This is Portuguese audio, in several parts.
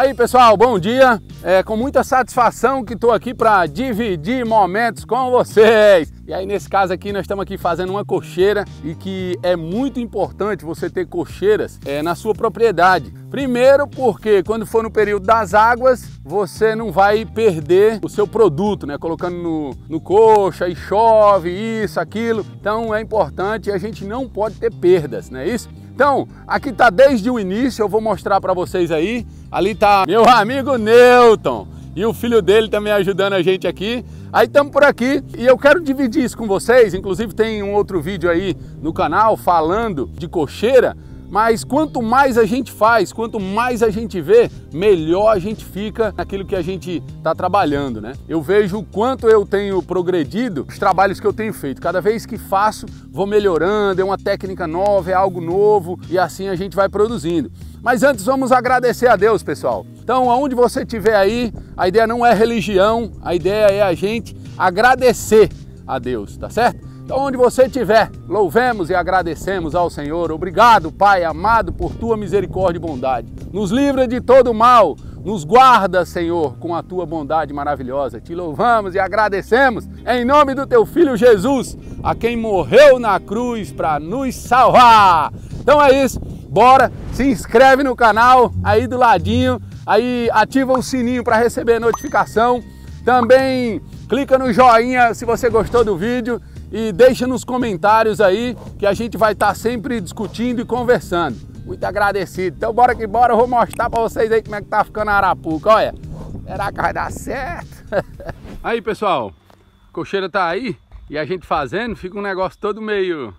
Aí pessoal, bom dia. É com muita satisfação que estou aqui para dividir momentos com vocês. E aí nesse caso aqui nós estamos aqui fazendo uma cocheira e que é muito importante você ter cocheiras é, na sua propriedade. Primeiro porque quando for no período das águas você não vai perder o seu produto, né? Colocando no, no coxa e chove, isso, aquilo. Então é importante e a gente não pode ter perdas, não é isso? Então, aqui tá desde o início, eu vou mostrar para vocês aí Ali tá meu amigo Newton e o filho dele também ajudando a gente aqui. Aí estamos por aqui e eu quero dividir isso com vocês. Inclusive tem um outro vídeo aí no canal falando de cocheira, mas quanto mais a gente faz, quanto mais a gente vê, melhor a gente fica naquilo que a gente está trabalhando, né? Eu vejo o quanto eu tenho progredido os trabalhos que eu tenho feito. Cada vez que faço, vou melhorando, é uma técnica nova, é algo novo e assim a gente vai produzindo. Mas antes vamos agradecer a Deus, pessoal. Então, aonde você estiver aí, a ideia não é religião, a ideia é a gente agradecer a Deus, tá certo? Então, onde você estiver, louvemos e agradecemos ao Senhor. Obrigado, Pai amado, por tua misericórdia e bondade. Nos livra de todo mal, nos guarda, Senhor, com a tua bondade maravilhosa. Te louvamos e agradecemos em nome do teu filho Jesus, a quem morreu na cruz para nos salvar. Então é isso. Bora, se inscreve no canal aí do ladinho, aí ativa o sininho para receber notificação. Também clica no joinha se você gostou do vídeo e deixa nos comentários aí que a gente vai estar tá sempre discutindo e conversando. Muito agradecido. Então bora que bora, eu vou mostrar para vocês aí como é que tá ficando a Arapuca, olha. Será que vai dar certo? aí pessoal, a cocheira tá aí e a gente fazendo fica um negócio todo meio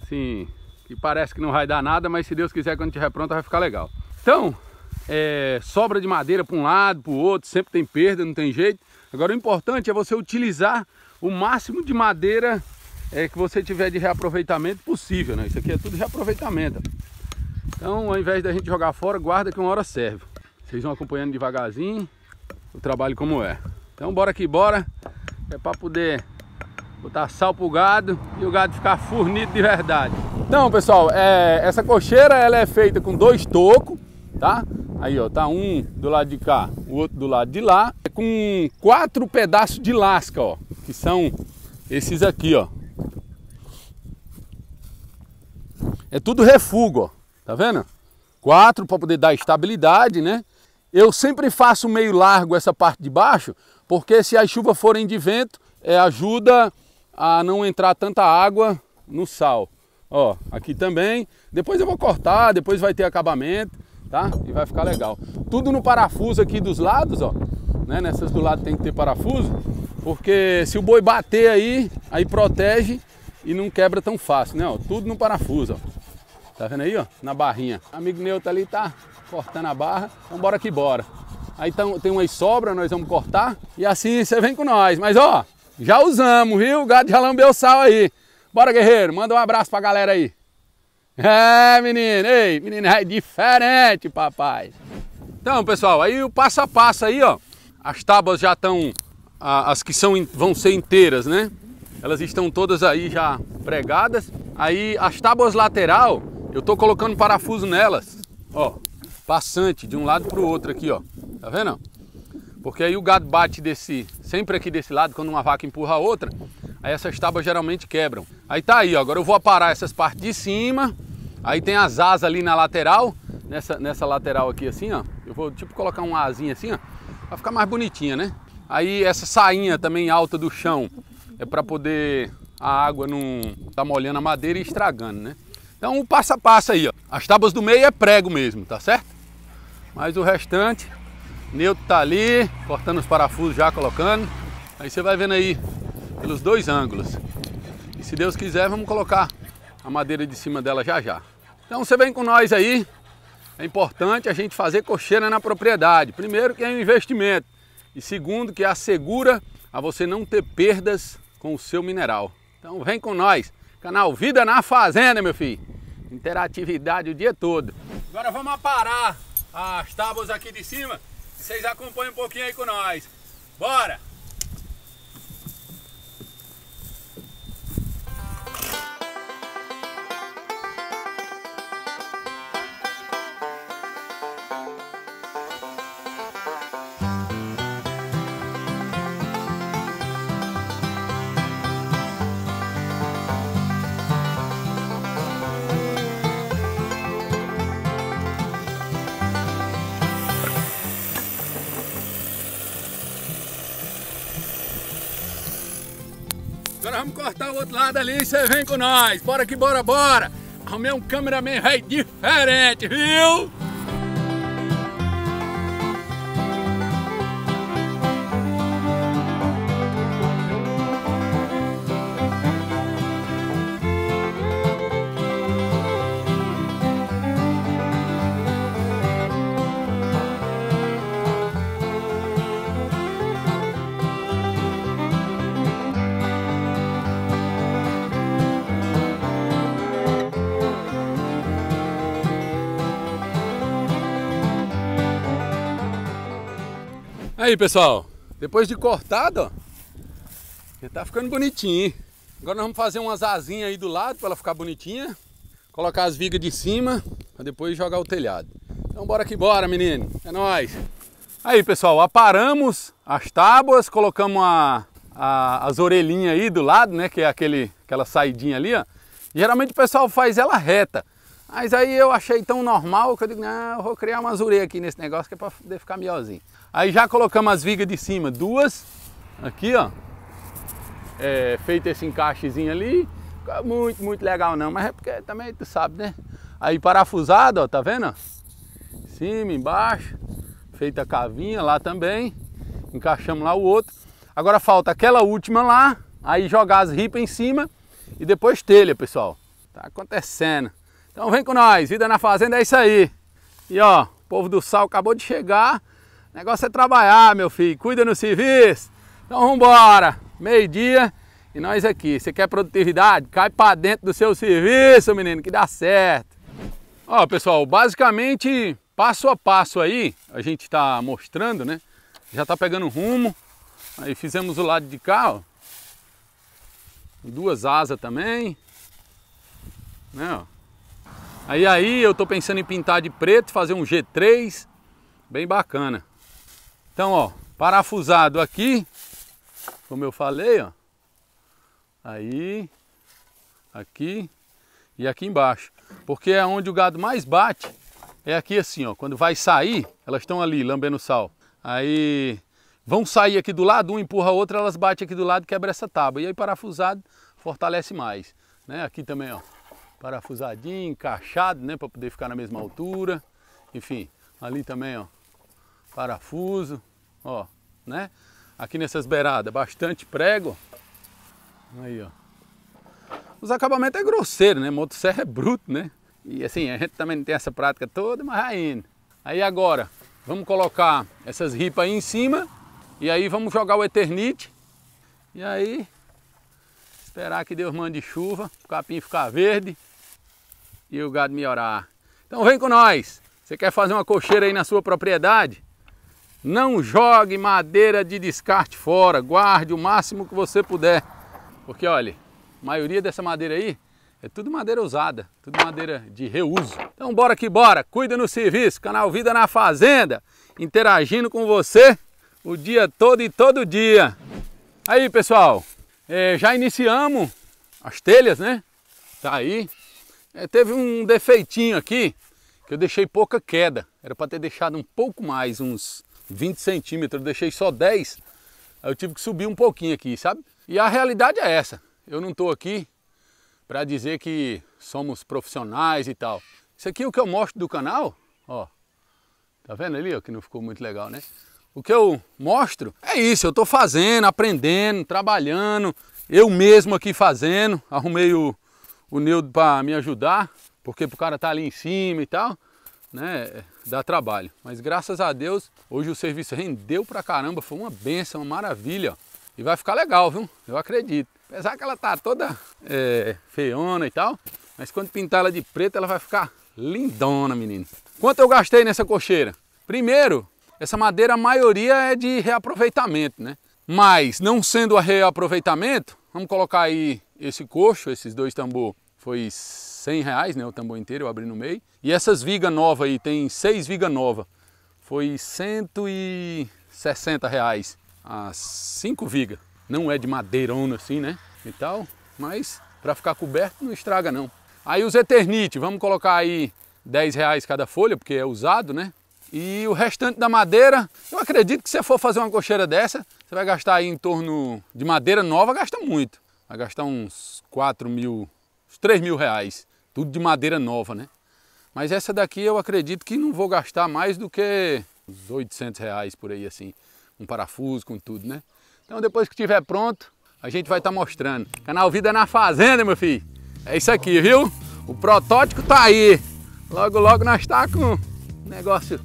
assim, que parece que não vai dar nada, mas se Deus quiser quando tiver pronta vai ficar legal. Então, é, sobra de madeira para um lado, para o outro, sempre tem perda, não tem jeito. Agora o importante é você utilizar o máximo de madeira é, que você tiver de reaproveitamento possível, né? Isso aqui é tudo reaproveitamento. Então, ao invés da gente jogar fora, guarda que uma hora serve. Vocês vão acompanhando devagarzinho o trabalho como é. Então, bora que bora. É para poder botar sal pro gado e o gado ficar fornido de verdade. Então, pessoal, é, essa cocheira ela é feita com dois tocos, tá? Aí, ó, tá um do lado de cá, o outro do lado de lá. É com quatro pedaços de lasca, ó que são esses aqui, ó. É tudo refugo, ó. Tá vendo? Quatro para poder dar estabilidade, né? Eu sempre faço meio largo essa parte de baixo, porque se as chuvas forem de vento, é, ajuda a não entrar tanta água no sal. Ó, aqui também. Depois eu vou cortar, depois vai ter acabamento, tá? E vai ficar legal. Tudo no parafuso aqui dos lados, ó. Né? Nessas do lado tem que ter parafuso. Porque se o boi bater aí, aí protege e não quebra tão fácil, né? Ó, tudo no parafuso, ó. Tá vendo aí, ó? Na barrinha. Amigo meu tá ali, tá cortando a barra. Então bora que bora. Aí tá, tem uma sobra, nós vamos cortar. E assim você vem com nós. Mas ó, já usamos, viu? O gado já lambeu o sal aí. Bora, guerreiro. Manda um abraço pra galera aí. É, menino. Ei, menino, é diferente, papai. Então, pessoal, aí o passo a passo aí, ó. As tábuas já estão as que são, vão ser inteiras, né? Elas estão todas aí já pregadas. Aí as tábuas lateral, eu tô colocando parafuso nelas, ó, passante de um lado para o outro aqui, ó. Tá vendo? Porque aí o gado bate desse, sempre aqui desse lado, quando uma vaca empurra a outra, aí essas tábuas geralmente quebram. Aí tá aí, ó, agora eu vou aparar essas partes de cima, aí tem as asas ali na lateral, nessa, nessa lateral aqui assim, ó. Eu vou tipo colocar uma asinha assim, ó, pra ficar mais bonitinha, né? Aí essa sainha também alta do chão é para poder a água não tá molhando a madeira e estragando, né? Então o passo a passo aí, ó. As tábuas do meio é prego mesmo, tá certo? Mas o restante, neutro tá ali, cortando os parafusos já colocando. Aí você vai vendo aí pelos dois ângulos. E se Deus quiser, vamos colocar a madeira de cima dela já já. Então você vem com nós aí. É importante a gente fazer cocheira na propriedade. Primeiro que é um investimento. E segundo, que assegura a você não ter perdas com o seu mineral. Então vem com nós, canal Vida na Fazenda, meu filho. Interatividade o dia todo. Agora vamos aparar as tábuas aqui de cima. Vocês acompanham um pouquinho aí com nós. Bora! o outro lado ali, você vem com nós. Bora que bora, bora. Arrumei um cameraman, véio, diferente, viu? Aí pessoal, depois de cortado, ó, tá ficando bonitinho. Hein? Agora nós vamos fazer umas asinhas aí do lado para ela ficar bonitinha. Colocar as vigas de cima para depois jogar o telhado. Então bora que bora, menino. É nóis. Aí pessoal, aparamos as tábuas, colocamos a, a, as orelhinhas aí do lado, né? Que é aquele, aquela saidinha ali, ó. Geralmente o pessoal faz ela reta. Mas aí eu achei tão normal que eu digo, não, eu vou criar uma azureia aqui nesse negócio que é para poder ficar melhorzinho. Aí já colocamos as vigas de cima, duas, aqui ó, é, feito esse encaixezinho ali, muito, muito legal não, mas é porque também tu sabe, né? Aí parafusado, ó, tá vendo? Cima, embaixo, feita a cavinha lá também, encaixamos lá o outro. Agora falta aquela última lá, aí jogar as ripas em cima e depois telha, pessoal. Tá acontecendo. Então vem com nós, vida na fazenda é isso aí. E ó, o povo do sal acabou de chegar. O negócio é trabalhar, meu filho. Cuida no serviço. Então vambora. Meio-dia e nós aqui. Você quer produtividade? Cai para dentro do seu serviço, menino, que dá certo. Ó, pessoal, basicamente passo a passo aí, a gente está mostrando, né? Já tá pegando rumo. Aí fizemos o lado de cá, ó. Duas asas também. Né, ó. Aí aí eu tô pensando em pintar de preto, fazer um G3, bem bacana. Então, ó, parafusado aqui, como eu falei, ó. Aí, aqui e aqui embaixo. Porque é onde o gado mais bate, é aqui assim, ó. Quando vai sair, elas estão ali lambendo sal. Aí vão sair aqui do lado, um empurra o outra, elas batem aqui do lado, quebra essa tábua. E aí parafusado fortalece mais, né? Aqui também, ó parafusadinho, encaixado, né, para poder ficar na mesma altura. Enfim, ali também, ó, parafuso, ó, né? Aqui nessas beiradas, bastante prego. Aí, ó. Os acabamentos é grosseiro, né? Motosserra é bruto, né? E assim, a gente também não tem essa prática toda, mas ainda. Aí agora, vamos colocar essas ripas aí em cima e aí vamos jogar o Eternite. E aí, esperar que Deus mande chuva, o capim ficar verde e o gado melhorar. Então vem com nós. Você quer fazer uma cocheira aí na sua propriedade? Não jogue madeira de descarte fora, guarde o máximo que você puder. Porque olha, a maioria dessa madeira aí é tudo madeira usada, tudo madeira de reuso. Então bora que bora, cuida no serviço, canal Vida na Fazenda, interagindo com você o dia todo e todo dia. Aí pessoal, é, já iniciamos as telhas, né? Tá aí, é, teve um defeitinho aqui, que eu deixei pouca queda. Era para ter deixado um pouco mais, uns 20 centímetros. Eu deixei só 10. Aí eu tive que subir um pouquinho aqui, sabe? E a realidade é essa. Eu não estou aqui para dizer que somos profissionais e tal. Isso aqui é o que eu mostro do canal, ó. Tá vendo ali, ó, que não ficou muito legal, né? O que eu mostro é isso, eu estou fazendo, aprendendo, trabalhando, eu mesmo aqui fazendo, arrumei o, o Nildo para me ajudar, porque o cara tá ali em cima e tal, né? Dá trabalho. Mas graças a Deus, hoje o serviço rendeu pra caramba, foi uma benção, uma maravilha. E vai ficar legal, viu? Eu acredito. Apesar que ela tá toda é, feiona e tal, mas quando pintar ela de preto, ela vai ficar lindona, menino. Quanto eu gastei nessa cocheira? Primeiro, essa madeira a maioria é de reaproveitamento, né? Mas não sendo a reaproveitamento, vamos colocar aí esse coxo, esses dois tambor foi 100 reais, né, o tambor inteiro, eu abri no meio. E essas vigas novas aí, tem seis vigas novas, foi 160 reais as cinco vigas. Não é de madeirona assim, né, e tal, mas para ficar coberto não estraga não. Aí os Eternite, vamos colocar aí 10 reais cada folha, porque é usado, né? E o restante da madeira, eu acredito que se você for fazer uma cocheira dessa, você vai gastar aí em torno de madeira nova, gasta muito. Vai gastar uns 4 mil uns 3 mil reais. Tudo de madeira nova, né? Mas essa daqui eu acredito que não vou gastar mais do que uns 800 reais por aí assim. Um parafuso com tudo, né? Então depois que estiver pronto, a gente vai estar tá mostrando. Canal Vida na Fazenda, meu filho. É isso aqui, viu? O protótipo tá aí. Logo, logo nós tá com o negócio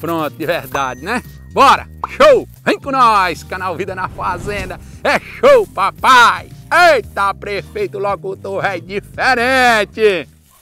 pronto, de verdade, né? Bora! Show! Vem com nós! Canal Vida na Fazenda. É show, papai! Eita, prefeito locutor, é diferente!